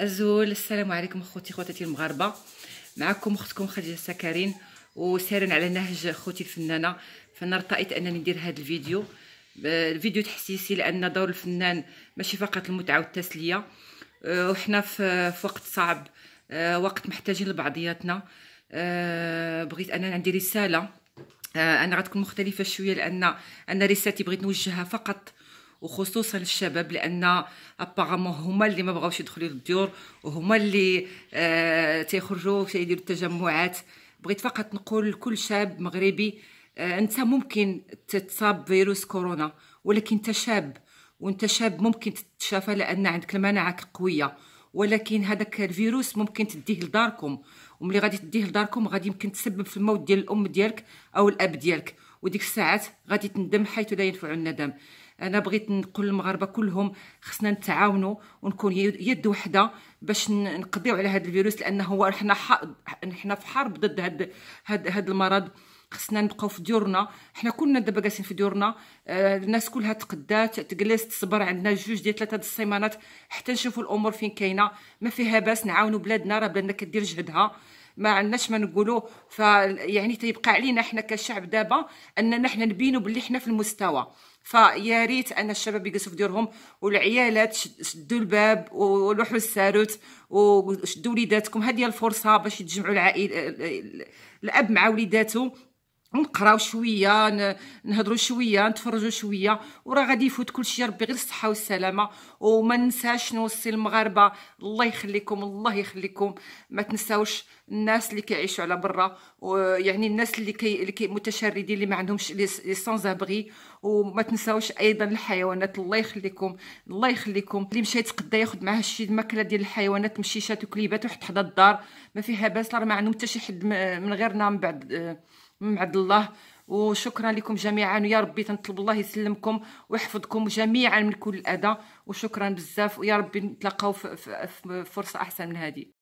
الزول السلام عليكم خوتي خواتاتي المغاربه معكم اختكم خديجه السكارين وسارن على نهج خوتي الفنانه فانا ارتأيت انني ندير هذا الفيديو آه، الفيديو تحسيسي لان دور الفنان ماشي فقط المتعه والتسليه آه، وحنا في وقت صعب آه، وقت محتاجين لبعضياتنا بغيت انا عندي رساله انا غتكون مختلفه شويه لان انا رسالتي بغيت نوجهها فقط وخصوصا الشباب لان ابارامون هما اللي ما بغاوش يدخلوا للديور وهما اللي آه تيخرجوا تيديروا التجمعات بغيت فقط نقول لكل شاب مغربي آه انت ممكن تتصاب فيروس كورونا ولكن انت شاب وانت شاب ممكن تتشافى لان عندك المناعه قويه ولكن هذاك الفيروس ممكن تديه لداركم وملي غادي تديه لداركم غادي يمكن تسبب في الموت ديال الام ديالك او الاب ديالك وديك الساعات غادي تندم حيث لا ينفع الندم انا بغيت نقول للمغاربه كلهم خصنا نتعاونوا ونكون يد وحده باش نقضيو على هذا الفيروس لانه هو حنا حنا في حرب ضد هذا هذا المرض خصنا نبقاو في ديورنا حنا كلنا دابا جالسين في ديورنا آه، الناس كلها تقدات تجلس تصبر عندنا جوج ديال ثلاثه السيمانات حتى نشوفوا الامور فين كاينه ما فيها باس نعاونوا بلادنا راه بلادنا كدير جهدها ما عندناش ما نقولوا فيعني تيبقى علينا حنا كشعب دابا اننا حنا نبينوا باللي حنا في المستوى فيا ريت ان الشباب يجلسوا في ديورهم والعيالات شدوا الباب ولوحوا الساروت وشدوا وليداتكم هذه الفرصه باش يتجمعوا العائله الاب مع وليداته نقراو شويه نهضروا شويه نتفرجوا شويه وراه غادي يفوت كلشي ربي غير الصحه والسلامه وما ننساش نوصي المغاربه الله يخليكم الله يخليكم ما تنساوش الناس اللي كيعيشوا على برا يعني الناس اللي كي اللي متشردين اللي ما عندهمش لي سانز ابغي وما تنساوش ايضا الحيوانات الله يخليكم الله يخليكم اللي مشى يتقدى ياخذ معاه شي الماكله ديال الحيوانات مشيشات وكليبات وحط حدا الدار ما فيها باس راه ما عندهم حتى شي حد من غيرنا من بعد من عند الله وشكرا لكم جميعا ويا ربي تنطلب الله يسلمكم ويحفظكم جميعا من كل اذى وشكرا بزاف ويا ربي نتلاقاو في فرصه احسن من هذه